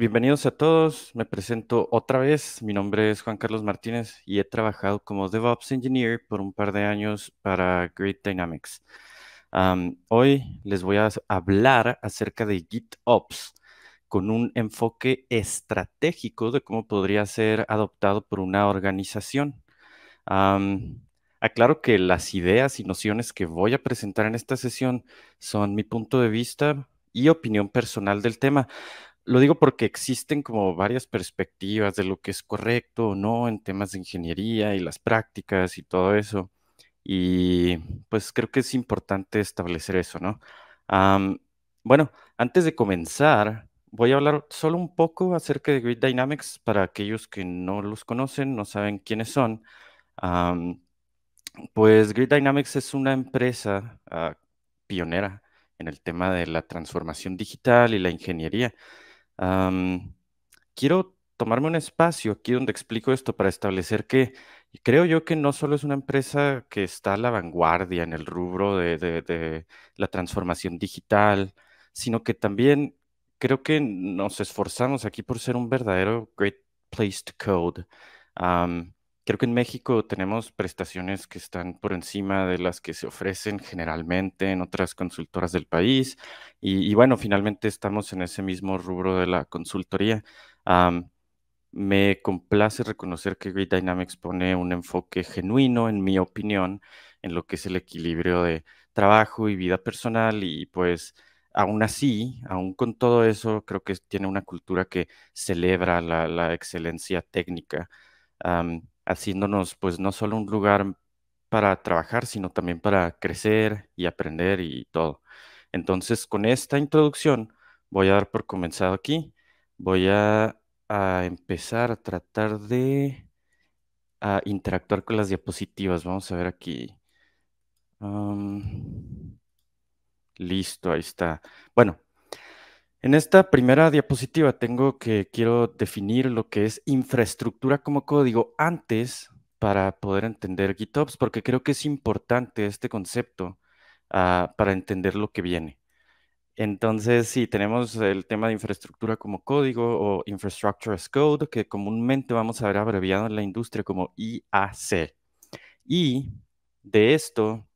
Bienvenidos a todos, me presento otra vez, mi nombre es Juan Carlos Martínez y he trabajado como DevOps Engineer por un par de años para Great Dynamics. hoy les voy a hablar acerca de GitOps con un enfoque estratégico de cómo podría ser adoptado por una organización. aclaro que las ideas y nociones que voy a presentar en esta sesión son mi punto de vista y opinión personal del tema. Lo digo porque existen como varias perspectivas de lo que es correcto o no en temas de ingeniería y las prácticas y todo eso. Y pues creo que es importante establecer eso, ¿no? bueno, antes de comenzar, voy a hablar solo un poco acerca de Grid Dynamics para aquellos que no los conocen, no saben quiénes son. pues Grid Dynamics es una empresa ah, pionera en el tema de la transformación digital y la ingeniería quiero tomarme un espacio aquí donde explico esto para establecer que creo yo que no solo es una empresa que está a la vanguardia en el rubro de, la transformación digital, sino que también creo que nos esforzamos aquí por ser un verdadero great place to code. Creo que en México tenemos prestaciones que están por encima de las que se ofrecen generalmente en otras consultoras del país. Y, bueno, finalmente estamos en ese mismo rubro de la consultoría. me complace reconocer que Great Dynamics pone un enfoque genuino, en mi opinión, en lo que es el equilibrio de trabajo y vida personal. Y pues aún así, aún con todo eso, creo que tiene una cultura que celebra la, excelencia técnica haciéndonos pues no solo un lugar para trabajar, sino también para crecer y aprender y todo. Entonces, con esta introducción voy a dar por comenzado aquí. Voy a, empezar a tratar de a interactuar con las diapositivas. Vamos a ver aquí. listo, ahí está. Bueno, en esta primera diapositiva tengo que quiero definir lo que es infraestructura como código antes para poder entender GitOps, porque creo que es importante este concepto ah, para entender lo que viene. Entonces, si tenemos el tema de infraestructura como código o Infrastructure as Code, que comúnmente vamos a ver abreviado en la industria como IAC. Y de esto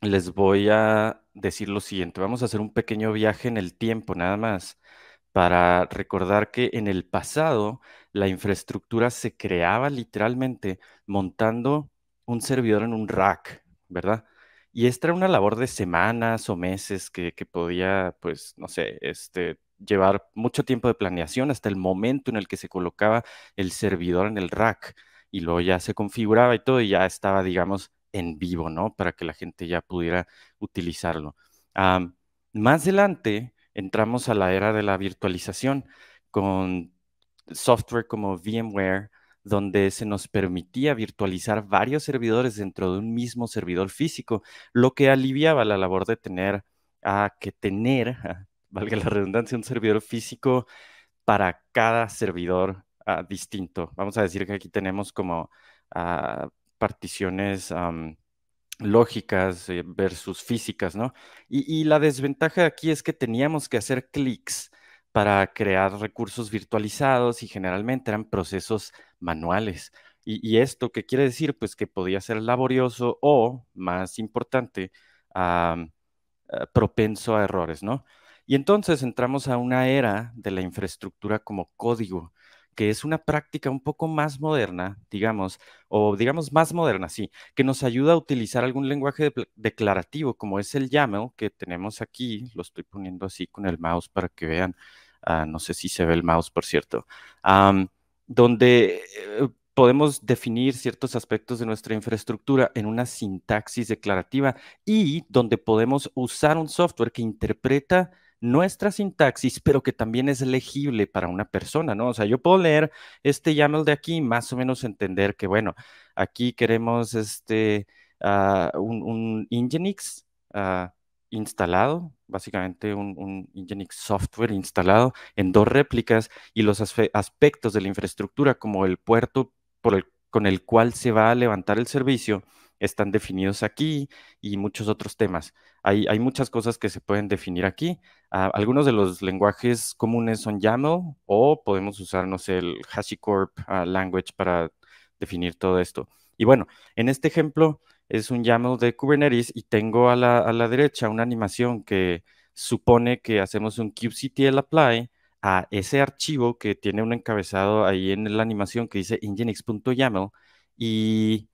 les voy a decir lo siguiente. Vamos a hacer un pequeño viaje en el tiempo nada más para recordar que en el pasado la infraestructura se creaba literalmente montando un servidor en un rack, ¿verdad? Y esta era una labor de semanas o meses que, podía, pues, no sé, este, llevar mucho tiempo de planeación hasta el momento en el que se colocaba el servidor en el rack y luego ya se configuraba y todo y ya estaba, digamos, en vivo, ¿no? Para que la gente ya pudiera utilizarlo. más adelante entramos a la era de la virtualización con software como VMware, donde se nos permitía virtualizar varios servidores dentro de un mismo servidor físico, lo que aliviaba la labor de tener a ah, que tener, ah, valga la redundancia, un servidor físico para cada servidor ah, distinto. Vamos a decir que aquí tenemos como particiones lógicas eh, versus físicas, ¿no? Y, la desventaja aquí es que teníamos que hacer clics para crear recursos virtualizados y generalmente eran procesos manuales. Y, esto, ¿qué quiere decir? Pues que podía ser laborioso o, más importante, eh, propenso a errores, ¿no? Y entonces entramos a una era de la infraestructura como código, que es una práctica un poco más moderna, digamos, o digamos más moderna, sí, que nos ayuda a utilizar algún lenguaje declarativo como es el YAML que tenemos aquí, lo estoy poniendo así con el mouse para que vean, ah, no sé si se ve el mouse, por cierto, donde... Eh, podemos definir ciertos aspectos de nuestra infraestructura en una sintaxis declarativa y donde podemos usar un software que interpreta nuestra sintaxis, pero que también es legible para una persona, ¿no? O sea, yo puedo leer este YAML de aquí, más o menos entender que, bueno, aquí queremos este, ah, un, un, ah, instalado, básicamente un, un, software instalado en dos réplicas y los aspectos de la infraestructura como el puerto con el cual se va a levantar el servicio, están definidos aquí y muchos otros temas. Hay, hay muchas cosas que se pueden definir aquí. Ah, algunos de los lenguajes comunes son YAML o podemos usarnos el HashiCorp ah, language para definir todo esto. Y bueno, en este ejemplo es un YAML de Kubernetes y tengo a la, a la derecha una animación que supone que hacemos un kubectl apply a ese archivo que tiene un encabezado ahí en la animación que dice nginx.yaml y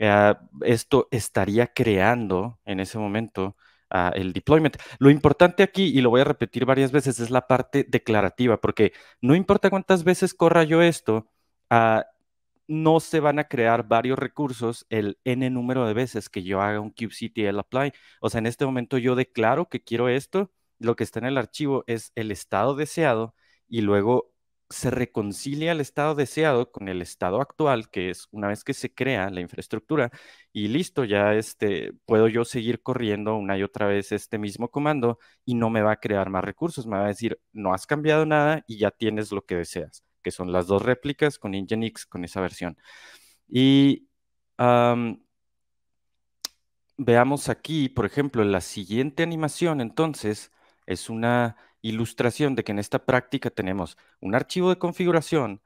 Ah, esto estaría creando en ese momento ah, el deployment. Lo importante aquí, y lo voy a repetir varias veces, es la parte declarativa, porque no importa cuántas veces corra yo esto, ah, no se van a crear varios recursos el n número de veces que yo haga un kubectl apply. O sea, en este momento yo declaro que quiero esto, lo que está en el archivo es el estado deseado y luego se reconcilia el estado deseado con el estado actual, que es una vez que se crea la infraestructura y listo, ya este, puedo yo seguir corriendo una y otra vez este mismo comando y no me va a crear más recursos, me va a decir, no has cambiado nada y ya tienes lo que deseas, que son las dos réplicas con Nginx, con esa versión. Y veamos aquí, por ejemplo, la siguiente animación entonces es una ilustración de que en esta práctica tenemos un archivo de configuración,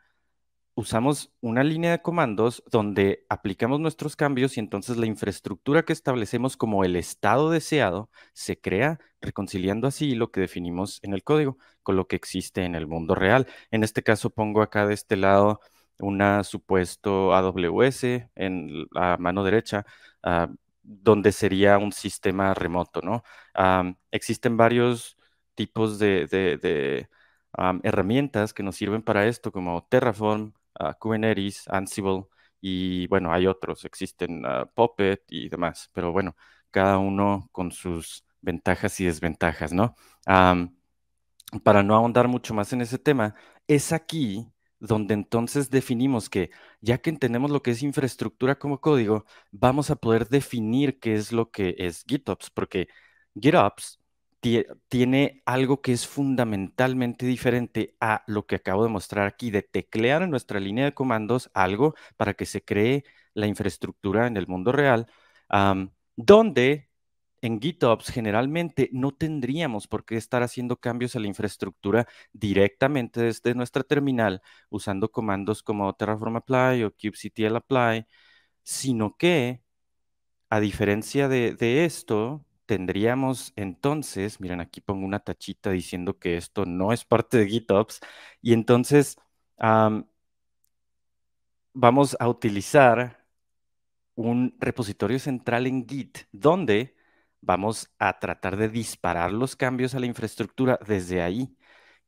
usamos una línea de comandos donde aplicamos nuestros cambios y entonces la infraestructura que establecemos como el estado deseado se crea reconciliando así lo que definimos en el código con lo que existe en el mundo real. En este caso pongo acá de este lado una supuesto AWS en la mano derecha, ah, donde sería un sistema remoto, ¿no? Ah, existen varios tipos de, herramientas que nos sirven para esto, como Terraform, ah, Kubernetes, Ansible, y bueno, hay otros, existen ah, Puppet y demás, pero bueno, cada uno con sus ventajas y desventajas, ¿no? para no ahondar mucho más en ese tema, es aquí donde entonces definimos que, ya que entendemos lo que es infraestructura como código, vamos a poder definir qué es lo que es GitOps, porque GitOps tiene algo que es fundamentalmente diferente a lo que acabo de mostrar aquí, de teclear en nuestra línea de comandos algo para que se cree la infraestructura en el mundo real, donde en GitOps generalmente no tendríamos por qué estar haciendo cambios a la infraestructura directamente desde nuestra terminal usando comandos como Terraform Apply o kubectl Apply, sino que, a diferencia de esto, tendríamos entonces, miren, aquí pongo una tachita diciendo que esto no es parte de GitOps, y entonces vamos a utilizar un repositorio central en Git, donde vamos a tratar de disparar los cambios a la infraestructura desde ahí.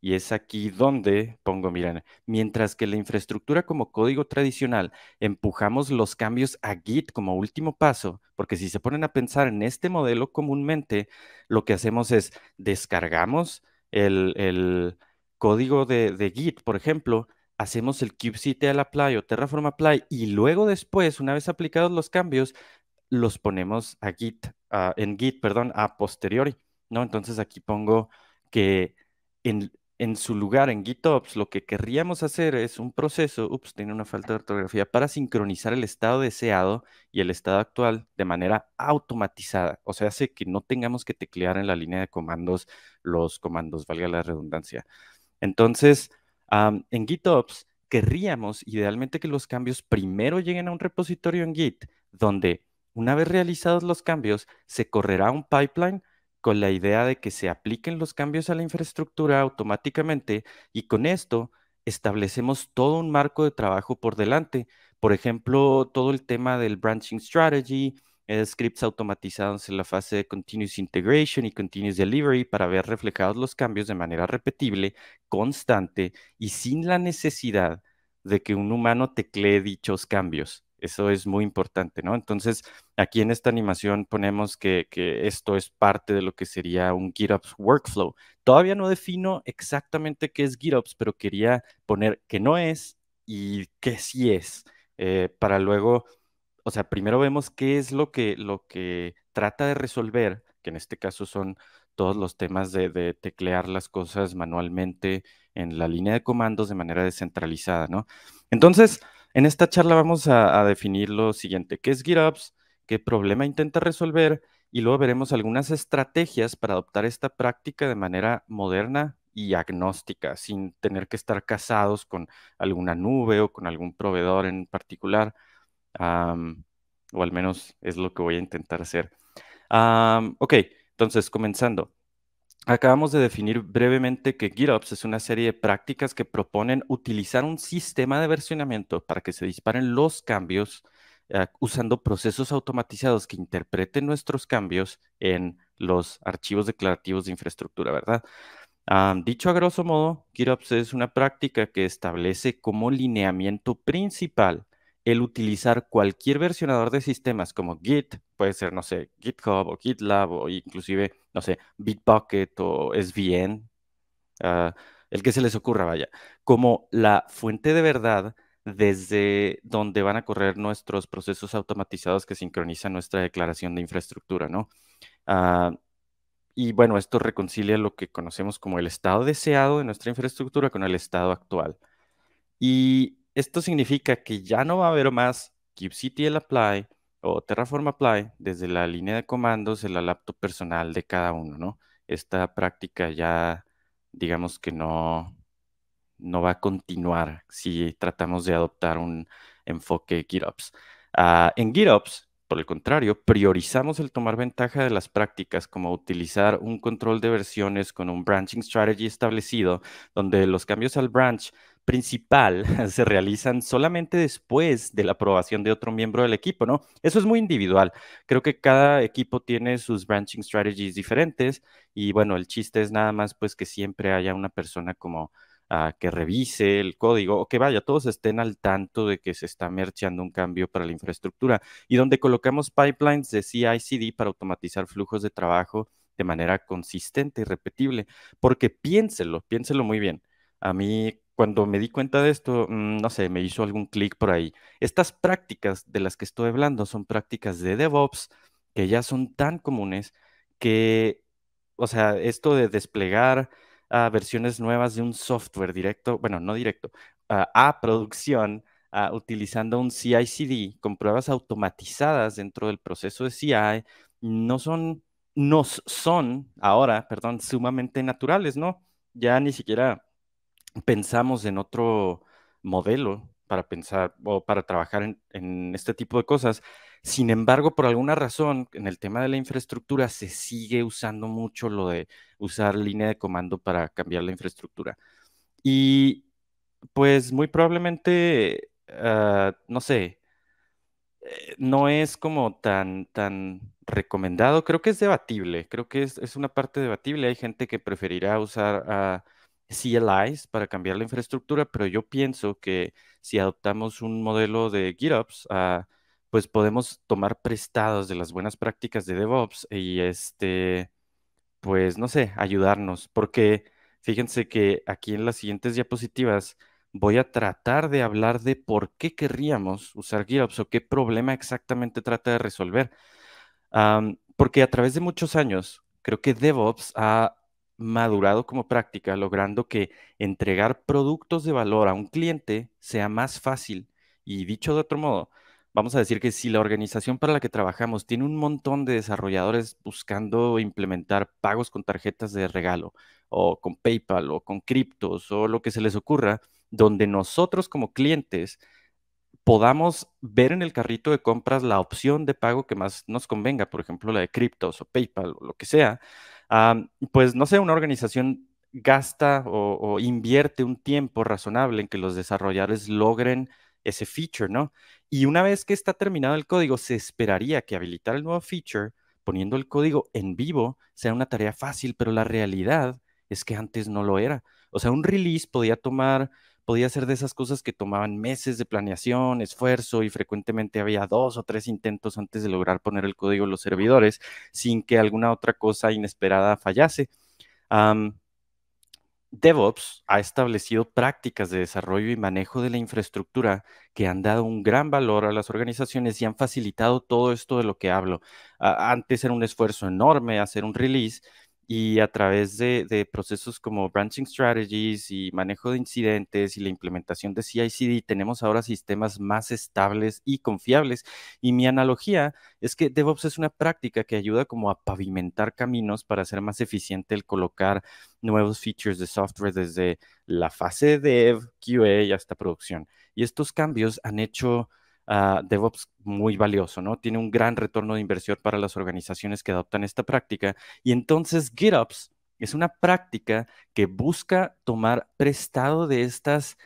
Y es aquí donde pongo, miren, mientras que la infraestructura como código tradicional empujamos los cambios a Git como último paso, porque si se ponen a pensar en este modelo comúnmente, lo que hacemos es descargamos el, código de, Git, por ejemplo, hacemos el kubectl apply o terraform apply y luego después, una vez aplicados los cambios, los ponemos a Git, en Git, perdón, a posteriori, ¿no? Entonces aquí pongo que en, en su lugar en GitOps, lo que querríamos hacer es un proceso, ups, tiene una falta de ortografía, para sincronizar el estado deseado y el estado actual de manera automatizada. O sea, hace que no tengamos que teclear en la línea de comandos los comandos, valga la redundancia. Entonces, en GitOps querríamos idealmente que los cambios primero lleguen a un repositorio en Git, donde una vez realizados los cambios, se correrá un pipeline con la idea de que se apliquen los cambios a la infraestructura automáticamente y con esto establecemos todo un marco de trabajo por delante. Por ejemplo, todo el tema del branching strategy, eh, scripts automatizados en la fase de continuous integration y continuous delivery para ver reflejados los cambios de manera repetible, constante y sin la necesidad de que un humano teclee dichos cambios. Eso es muy importante, ¿no? Entonces, aquí en esta animación ponemos que, esto es parte de lo que sería un GitOps workflow. Todavía no defino exactamente qué es GitOps, pero quería poner que no es y que sí es, eh, para luego, o sea, primero vemos qué es lo que, lo que trata de resolver, que en este caso son todos los temas de, de, teclear las cosas manualmente en la línea de comandos de manera descentralizada, ¿no? Entonces, en esta charla vamos a, definir lo siguiente, qué es GitOps, qué problema intenta resolver y luego veremos algunas estrategias para adoptar esta práctica de manera moderna y agnóstica, sin tener que estar casados con alguna nube o con algún proveedor en particular, o al menos es lo que voy a intentar hacer. ok, entonces comenzando. Acabamos de definir brevemente que GitOps es una serie de prácticas que proponen utilizar un sistema de versionamiento para que se disparen los cambios eh, usando procesos automatizados que interpreten nuestros cambios en los archivos declarativos de infraestructura, ¿verdad? Ah, dicho a grosso modo, GitOps es una práctica que establece como lineamiento principal el utilizar cualquier versionador de sistemas como Git, puede ser, no sé, GitHub o GitLab o inclusive, no sé, Bitbucket o SVN, ah, el que se les ocurra, vaya, como la fuente de verdad desde donde van a correr nuestros procesos automatizados que sincronizan nuestra declaración de infraestructura, ¿no? Ah, y bueno, esto reconcilia lo que conocemos como el estado deseado de nuestra infraestructura con el estado actual. Y esto significa que ya no va a haber más el apply o Terraform apply desde la línea de comandos en la laptop personal de cada uno, ¿no? Esta práctica ya, digamos que no, no va a continuar si tratamos de adoptar un enfoque GitOps. Ah, en GitOps, por el contrario, priorizamos el tomar ventaja de las prácticas como utilizar un control de versiones con un branching strategy establecido, donde los cambios al branch principal se realizan solamente después de la aprobación de otro miembro del equipo, ¿no? Eso es muy individual. Creo que cada equipo tiene sus branching strategies diferentes y bueno, el chiste es nada más pues que siempre haya una persona como ah, que revise el código o que vaya, todos estén al tanto de que se está merchando un cambio para la infraestructura y donde colocamos pipelines de CI/CD para automatizar flujos de trabajo de manera consistente y repetible, porque piénselo, piénselo muy bien. A mí cuando me di cuenta de esto, mm, no sé, me hizo algún clic por ahí. Estas prácticas de las que estoy hablando son prácticas de DevOps que ya son tan comunes que, o sea, esto de desplegar versiones nuevas de un software directo, bueno, no directo, a producción, utilizando un CI/CD con pruebas automatizadas dentro del proceso de CI, no son, nos son ahora, perdón, sumamente naturales, ¿no? Ya ni siquiera pensamos en otro modelo para pensar o para trabajar en, este tipo de cosas. Sin embargo, por alguna razón, en el tema de la infraestructura se sigue usando mucho lo de usar línea de comando para cambiar la infraestructura. Y pues muy probablemente, ah, no sé, eh, no es como tan, tan recomendado. Creo que es debatible, creo que es, es una parte debatible. Hay gente que preferirá usar a... CLIs para cambiar la infraestructura, pero yo pienso que si adoptamos un modelo de GitOps, ah, pues podemos tomar prestados de las buenas prácticas de DevOps y este, pues no sé, ayudarnos, porque fíjense que aquí en las siguientes diapositivas voy a tratar de hablar de por qué querríamos usar GitOps o qué problema exactamente trata de resolver. porque a través de muchos años, creo que DevOps ha madurado como práctica, logrando que entregar productos de valor a un cliente sea más fácil. Y dicho de otro modo, vamos a decir que si la organización para la que trabajamos tiene un montón de desarrolladores buscando implementar pagos con tarjetas de regalo o con PayPal o con criptos o lo que se les ocurra, donde nosotros como clientes podamos ver en el carrito de compras la opción de pago que más nos convenga, por ejemplo, la de criptos o PayPal o lo que sea, pues no sé, una organización gasta o, o, invierte un tiempo razonable en que los desarrolladores logren ese feature, ¿no? Y una vez que está terminado el código, se esperaría que habilitar el nuevo feature poniendo el código en vivo sea una tarea fácil, pero la realidad es que antes no lo era. O sea, un release podía tomar podía ser de esas cosas que tomaban meses de planeación, esfuerzo y frecuentemente había dos o tres intentos antes de lograr poner el código en los servidores sin que alguna otra cosa inesperada fallase. DevOps ha establecido prácticas de desarrollo y manejo de la infraestructura que han dado un gran valor a las organizaciones y han facilitado todo esto de lo que hablo. antes era un esfuerzo enorme hacer un release y a través de, procesos como branching strategies y manejo de incidentes y la implementación de CI, CD, tenemos ahora sistemas más estables y confiables. Y mi analogía es que DevOps es una práctica que ayuda como a pavimentar caminos para hacer más eficiente el colocar nuevos features de software desde la fase de dev, QA hasta producción. Y estos cambios han hecho Ah, DevOps muy valioso, ¿no? Tiene un gran retorno de inversión para las organizaciones que adoptan esta práctica. Y entonces GitOps es una práctica que busca tomar prestado de estas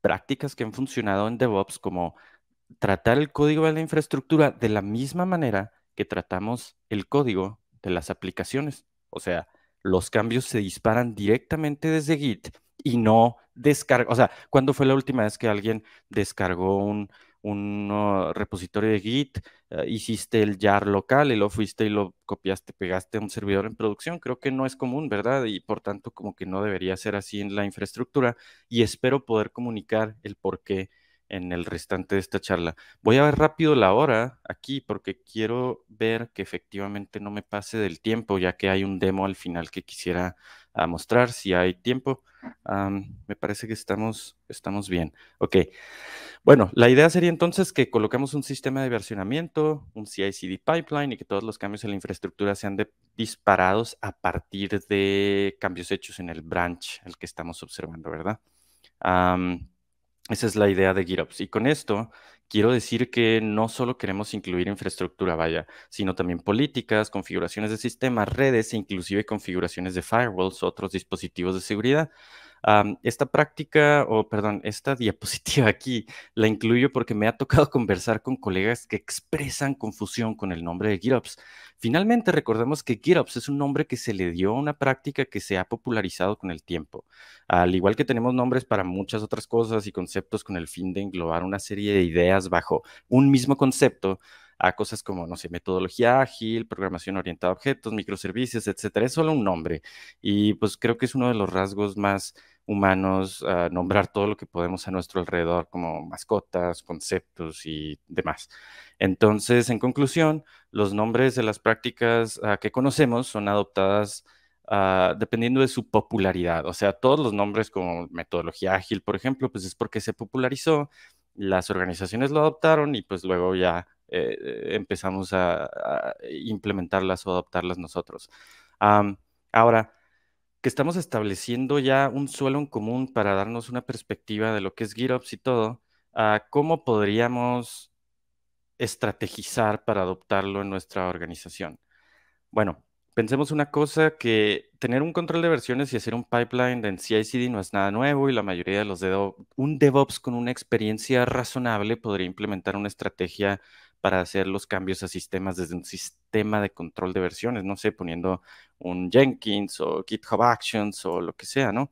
prácticas que han funcionado en DevOps, como tratar el código de la infraestructura de la misma manera que tratamos el código de las aplicaciones. O sea, los cambios se disparan directamente desde Git y no descarga. O sea, ¿cuándo fue la última vez que alguien descargó un un repositorio de Git, eh, hiciste el jar local y lo fuiste y lo copiaste, pegaste a un servidor en producción. Creo que no es común, ¿verdad? Y por tanto, como que no debería ser así en la infraestructura. Y espero poder comunicar el porqué en el restante de esta charla. Voy a ver rápido la hora aquí porque quiero ver que efectivamente no me pase del tiempo, ya que hay un demo al final que quisiera a mostrar si hay tiempo. me parece que estamos, estamos bien. Ok. Bueno, la idea sería entonces que colocamos un sistema de versionamiento, un CI/CD pipeline y que todos los cambios en la infraestructura sean disparados a partir de cambios hechos en el branch, el que estamos observando, ¿verdad? esa es la idea de GitOps. Y con esto quiero decir que no solo queremos incluir infraestructura, vaya, sino también políticas, configuraciones de sistemas, redes e inclusive configuraciones de firewalls, otros dispositivos de seguridad. esta práctica, o perdón, esta diapositiva aquí la incluyo porque me ha tocado conversar con colegas que expresan confusión con el nombre de GitOps. Finalmente, recordemos que GitOps es un nombre que se le dio a una práctica que se ha popularizado con el tiempo. Al igual que tenemos nombres para muchas otras cosas y conceptos con el fin de englobar una serie de ideas bajo un mismo concepto, a cosas como, no sé, metodología ágil, programación orientada a objetos, microservicios, etcétera. Es solo un nombre. Y pues creo que es uno de los rasgos más humanos ah, nombrar todo lo que podemos a nuestro alrededor como mascotas, conceptos y demás. Entonces, en conclusión, los nombres de las prácticas ah, que conocemos son adoptadas ah, dependiendo de su popularidad. O sea, todos los nombres como metodología ágil, por ejemplo, pues es porque se popularizó, las organizaciones lo adoptaron y pues luego ya eh, eh, empezamos a, implementarlas o adoptarlas nosotros. ahora, que estamos estableciendo ya un suelo en común para darnos una perspectiva de lo que es GitOps y todo, ah, ¿cómo podríamos estrategizar para adoptarlo en nuestra organización? Bueno, pensemos una cosa que tener un control de versiones y hacer un pipeline en CI/CD no es nada nuevo y la mayoría de los de un DevOps con una experiencia razonable podría implementar una estrategia para hacer los cambios a sistemas desde un sistema de control de versiones, no sé, poniendo un Jenkins o GitHub Actions o lo que sea, ¿no?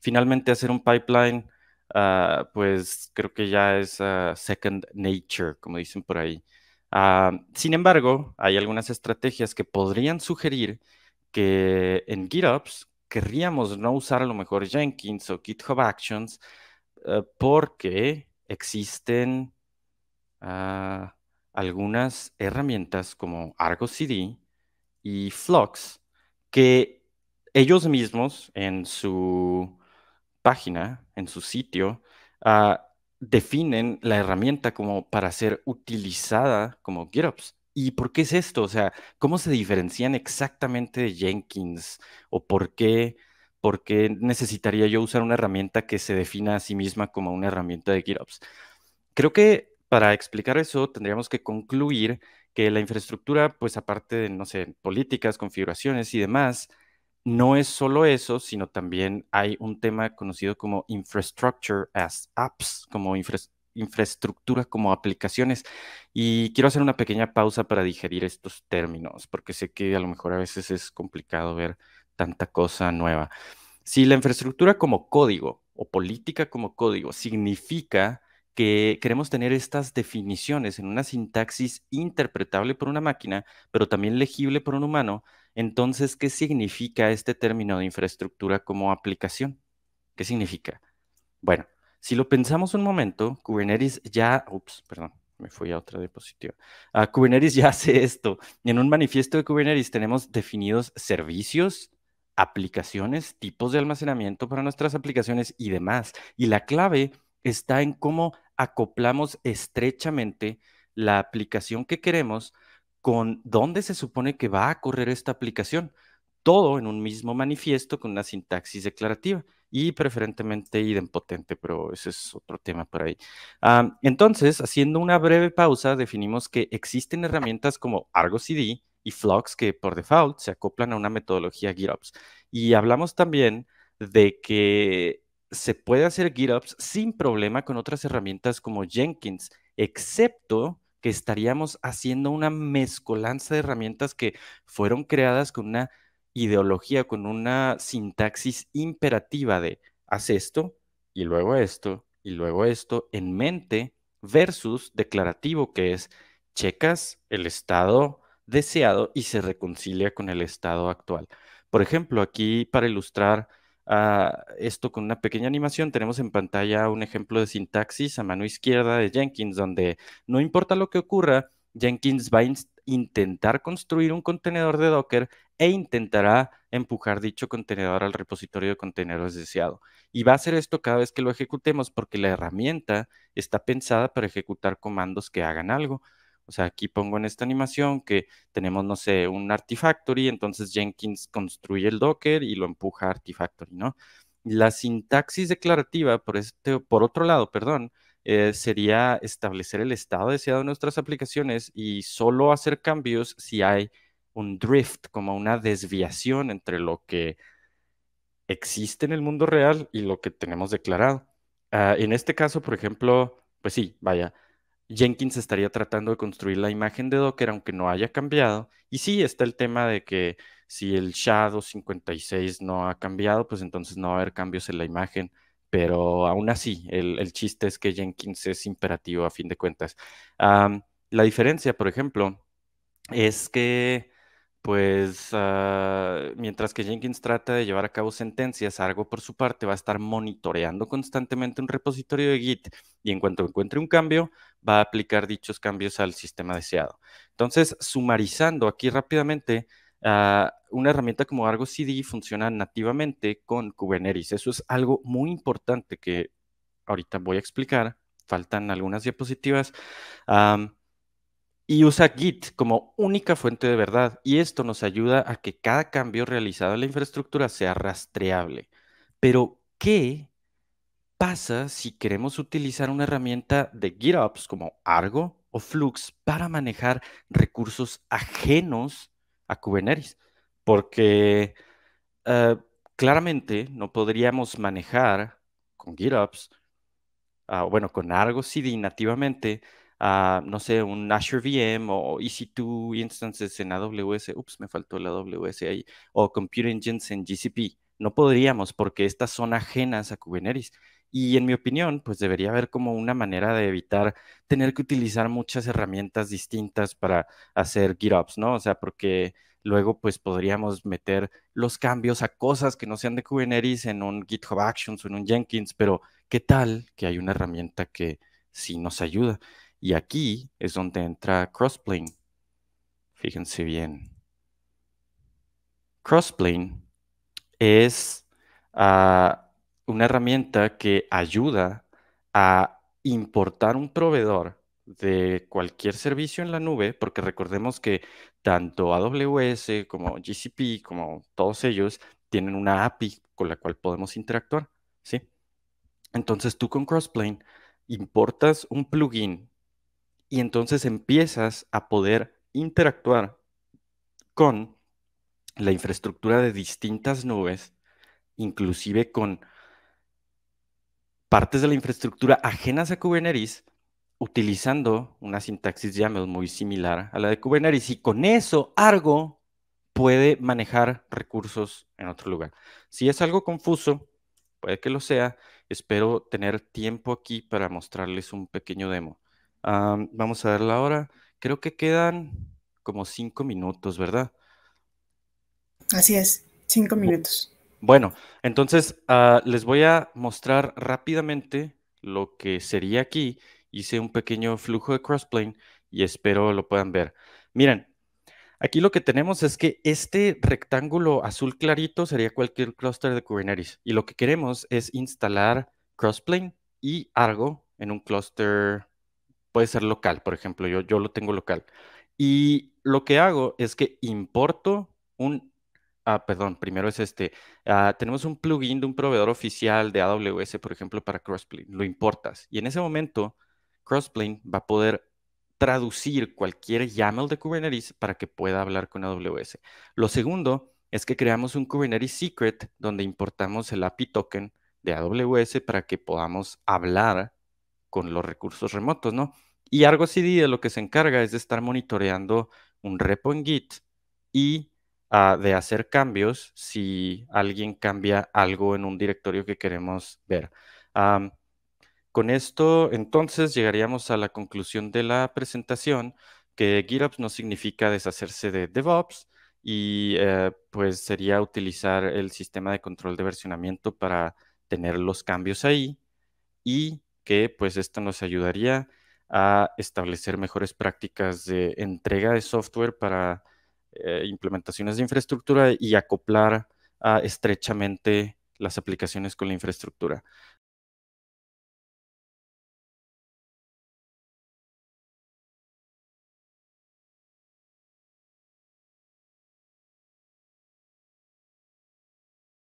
finalmente, hacer un pipeline, ah, pues creo que ya es ah, second nature, como dicen por ahí. Ah, sin embargo, hay algunas estrategias que podrían sugerir que en GitOps querríamos no usar a lo mejor Jenkins o GitHub Actions porque existen algunas herramientas como Argo CD y Flux, que ellos mismos en su página, en su sitio, ah, definen la herramienta como para ser utilizada como GitOps. ¿Y por qué es esto? O sea, ¿cómo se diferencian exactamente de Jenkins? ¿O por qué, por qué necesitaría yo usar una herramienta que se defina a sí misma como una herramienta de GitOps? Creo que para explicar eso, tendríamos que concluir que la infraestructura, pues aparte de, no sé, políticas, configuraciones y demás, no es solo eso, sino también hay un tema conocido como infrastructure as apps, como infraestructura, como aplicaciones. Y quiero hacer una pequeña pausa para digerir estos términos, porque sé que a lo mejor a veces es complicado ver tanta cosa nueva. Si la infraestructura como código o política como código significa que queremos tener estas definiciones en una sintaxis interpretable por una máquina, pero también legible por un humano, entonces, ¿qué significa este término de infraestructura como aplicación? ¿Qué significa? Bueno, si lo pensamos un momento, Kubernetes ya, ups, perdón, me fui a otra diapositiva. Ah, Kubernetes ya hace esto. En un manifiesto de Kubernetes tenemos definidos servicios, aplicaciones, tipos de almacenamiento para nuestras aplicaciones y demás. Y la clave está en cómo acoplamos estrechamente la aplicación que queremos con dónde se supone que va a correr esta aplicación. Todo en un mismo manifiesto con una sintaxis declarativa y preferentemente idempotente, pero ese es otro tema por ahí. Ah, entonces, haciendo una breve pausa, definimos que existen herramientas como Argo CD y Flux que por default se acoplan a una metodología GitOps. Y hablamos también de que se puede hacer GitOps sin problema con otras herramientas como Jenkins, excepto que estaríamos haciendo una mezcolanza de herramientas que fueron creadas con una ideología, con una sintaxis imperativa de haz esto y luego esto y luego esto en mente versus declarativo que es checas el estado deseado y se reconcilia con el estado actual. Por ejemplo, aquí para ilustrar a esto con una pequeña animación. Tenemos en pantalla un ejemplo de sintaxis a mano izquierda de Jenkins, donde no importa lo que ocurra, Jenkins va a intentar construir un contenedor de Docker e intentará empujar dicho contenedor al repositorio de contenedores deseado. Y va a hacer esto cada vez que lo ejecutemos porque la herramienta está pensada para ejecutar comandos que hagan algo. O sea, aquí pongo en esta animación que tenemos, no sé, un Artifactory, entonces Jenkins construye el Docker y lo empuja a Artifactory, ¿no? La sintaxis declarativa, por, este, por otro lado, perdón, eh, sería establecer el estado deseado de nuestras aplicaciones y solo hacer cambios si hay un drift, como una desviación entre lo que existe en el mundo real y lo que tenemos declarado. Ah, en este caso, por ejemplo, pues sí, vaya, Jenkins estaría tratando de construir la imagen de Docker, aunque no haya cambiado. Y sí, está el tema de que si el sha 56 no ha cambiado, pues entonces no va a haber cambios en la imagen. Pero aún así, el, chiste es que Jenkins es imperativo a fin de cuentas. la diferencia, por ejemplo, es que pues ah, mientras que Jenkins trata de llevar a cabo sentencias, Argo por su parte va a estar monitoreando constantemente un repositorio de Git y en cuanto encuentre un cambio, va a aplicar dichos cambios al sistema deseado. Entonces, sumarizando aquí rápidamente, ah, una herramienta como Argo CD funciona nativamente con Kubernetes. Eso es algo muy importante que ahorita voy a explicar. Faltan algunas diapositivas y usa Git como única fuente de verdad y esto nos ayuda a que cada cambio realizado en la infraestructura sea rastreable. Pero, ¿qué pasa si queremos utilizar una herramienta de GitOps como Argo o Flux para manejar recursos ajenos a Kubernetes? Porque eh, claramente no podríamos manejar con GitOps, ah, bueno, con Argo CD nativamente, no sé, un Azure VM o EC2 instances en AWS, ups, me faltó la AWS ahí, o Compute Engines en GCP. No podríamos porque estas son ajenas a Kubernetes. Y en mi opinión, pues debería haber como una manera de evitar tener que utilizar muchas herramientas distintas para hacer GitOps, ¿no? O sea, porque luego pues podríamos meter los cambios a cosas que no sean de Kubernetes en un GitHub Actions o en un Jenkins, pero ¿qué tal que hay una herramienta que sí nos ayuda? Y aquí es donde entra crossplane. Fíjense bien. Crossplane es ah, una herramienta que ayuda a importar un proveedor de cualquier servicio en la nube, porque recordemos que tanto AWS como GCP, como todos ellos, tienen una API con la cual podemos interactuar, ¿sí? Entonces tú con Crossplane importas un plugin y entonces empiezas a poder interactuar con la infraestructura de distintas nubes, inclusive con partes de la infraestructura ajenas a Kubernetes, utilizando una sintaxis YAML muy similar a la de Kubernetes. Y con eso, Argo puede manejar recursos en otro lugar. Si es algo confuso, puede que lo sea, espero tener tiempo aquí para mostrarles un pequeño demo vamos a ver la hora. Creo que quedan como cinco minutos, ¿verdad? Así es, cinco minutos. Bueno, entonces ah, les voy a mostrar rápidamente lo que sería aquí. Hice un pequeño flujo de crossplane y espero lo puedan ver. Miren, aquí lo que tenemos es que este rectángulo azul clarito sería cualquier cluster de Kubernetes. Y lo que queremos es instalar crossplane y Argo en un cluster puede ser local, por ejemplo, yo, yo lo tengo local. Y lo que hago es que importo un, ah, perdón, primero es este, ah, tenemos un plugin de un proveedor oficial de AWS, por ejemplo, para Crossplane, lo importas. Y en ese momento, Crossplane va a poder traducir cualquier YAML de Kubernetes para que pueda hablar con AWS. Lo segundo es que creamos un Kubernetes Secret donde importamos el API token de AWS para que podamos hablar con los recursos remotos, ¿no? Y Argo CD de lo que se encarga es de estar monitoreando un repo en Git y ah, de hacer cambios si alguien cambia algo en un directorio que queremos ver. con esto, entonces, llegaríamos a la conclusión de la presentación, que GitOps no significa deshacerse de DevOps y eh, pues sería utilizar el sistema de control de versionamiento para tener los cambios ahí y que pues esto nos ayudaría a establecer mejores prácticas de entrega de software para eh, implementaciones de infraestructura y acoplar ah, estrechamente las aplicaciones con la infraestructura.